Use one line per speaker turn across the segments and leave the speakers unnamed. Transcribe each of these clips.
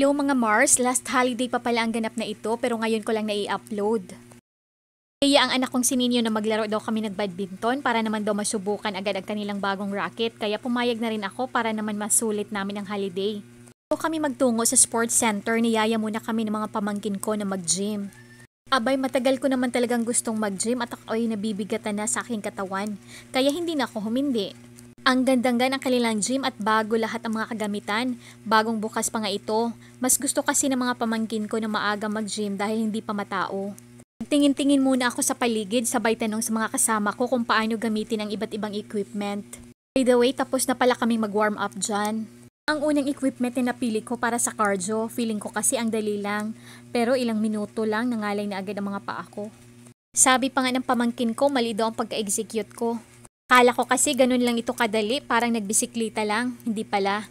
Hello mga Mars, last holiday pa pala ang ganap na ito pero ngayon ko lang nai-upload. Kaya ang anak kong si na maglaro daw kami nagbadminton para naman daw masubukan agad ang kanilang bagong racket kaya pumayag na rin ako para naman masulit namin ang holiday. So kami magtungo sa sports center, niyaya muna kami ng mga pamangkin ko na mag-gym. Abay, matagal ko naman talagang gustong mag-gym at ako'y nabibigatan na sa aking katawan, kaya hindi na ako humindi. Ang gandang ng kanilang gym at bago lahat ang mga kagamitan, bagong bukas pa nga ito. Mas gusto kasi ng mga pamangkin ko na maaga mag-gym dahil hindi pa matao. Tingin-tingin muna ako sa paligid sabay tanong sa mga kasama ko kung paano gamitin ang iba't ibang equipment. By the way, tapos na pala kaming mag-warm up dyan. Ang unang equipment na napili ko para sa cardio, feeling ko kasi ang dali lang, pero ilang minuto lang nangalay na agad ang mga paa ko. Sabi pa nga ng pamangkin ko, mali daw ang pag execute ko. Kala ko kasi ganun lang ito kadali, parang nagbisiklita lang, hindi pala.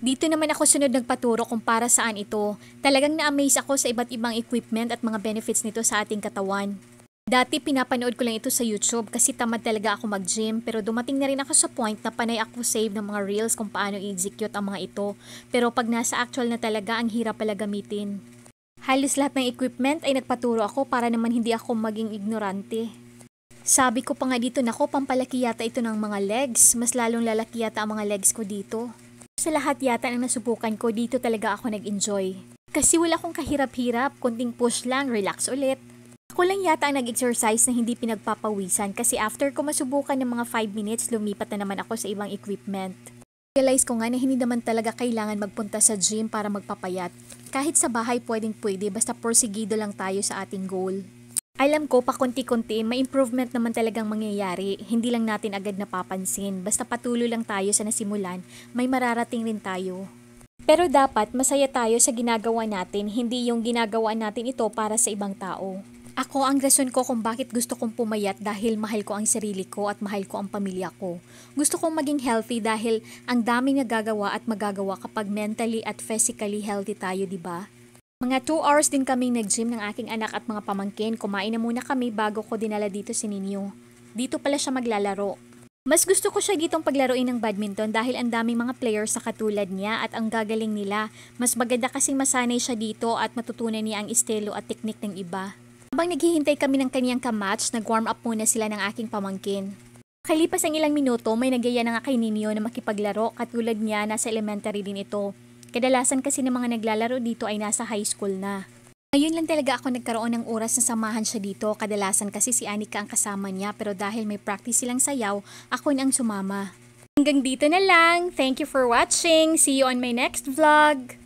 Dito naman ako sunod nagpaturo kung para saan ito. Talagang na-amaze ako sa iba't ibang equipment at mga benefits nito sa ating katawan. Dati pinapanood ko lang ito sa YouTube kasi tamad talaga ako mag-gym pero dumating na rin ako sa point na panay ako save ng mga reels kung paano i-execute ang mga ito. Pero pag nasa actual na talaga, ang hirap pala gamitin. Halos lahat ng equipment ay nagpaturo ako para naman hindi ako maging ignorante. Sabi ko pa nga dito, nako, pampalaki yata ito ng mga legs. Mas lalong lalaki yata ang mga legs ko dito. Sa lahat yata ng nasubukan ko, dito talaga ako nag-enjoy. Kasi wala akong kahirap-hirap, kunting push lang, relax ulit. Ako lang yata ang nag-exercise na hindi pinagpapawisan kasi after ko masubukan ng mga 5 minutes, lumipat na naman ako sa ibang equipment. Realize ko nga na hindi naman talaga kailangan magpunta sa gym para magpapayat. Kahit sa bahay pwedeng pwede basta porsigido lang tayo sa ating goal. Alam ko, pa konti may improvement naman talagang mangyayari. Hindi lang natin agad napapansin. Basta patuloy lang tayo sa nasimulan, may mararating rin tayo. Pero dapat masaya tayo sa ginagawa natin, hindi yung ginagawa natin ito para sa ibang tao. Ako ang rason ko kung bakit gusto kong pumayat dahil mahal ko ang sarili ko at mahal ko ang pamilya ko. Gusto kong maging healthy dahil ang daming nagagawa at magagawa kapag mentally at physically healthy tayo, di ba? Mga 2 hours din kami nag-gym ng aking anak at mga pamangkin. Kumain na muna kami bago ko dinala dito si Ninyo. Dito pala siya maglalaro. Mas gusto ko siya ditong paglaruin ng badminton dahil ang daming mga player sa katulad niya at ang gagaling nila. Mas maganda kasing masanay siya dito at matutunan niya ang estilo at teknik ng iba. Habang naghihintay kami ng kaniyang kamatch, nag-warm up muna sila ng aking pamangkin. Kalipas ang ilang minuto, may nagyaya na nga kay Ninyo na makipaglaro katulad niya nasa elementary din ito. Kadalasan kasi ng mga naglalaro dito ay nasa high school na. Ngayon lang talaga ako nagkaroon ng oras na samahan siya dito. Kadalasan kasi si Anika ang kasama niya pero dahil may practice silang sayaw, ako na ang sumama. Hanggang dito na lang. Thank you for watching. See you on my next vlog.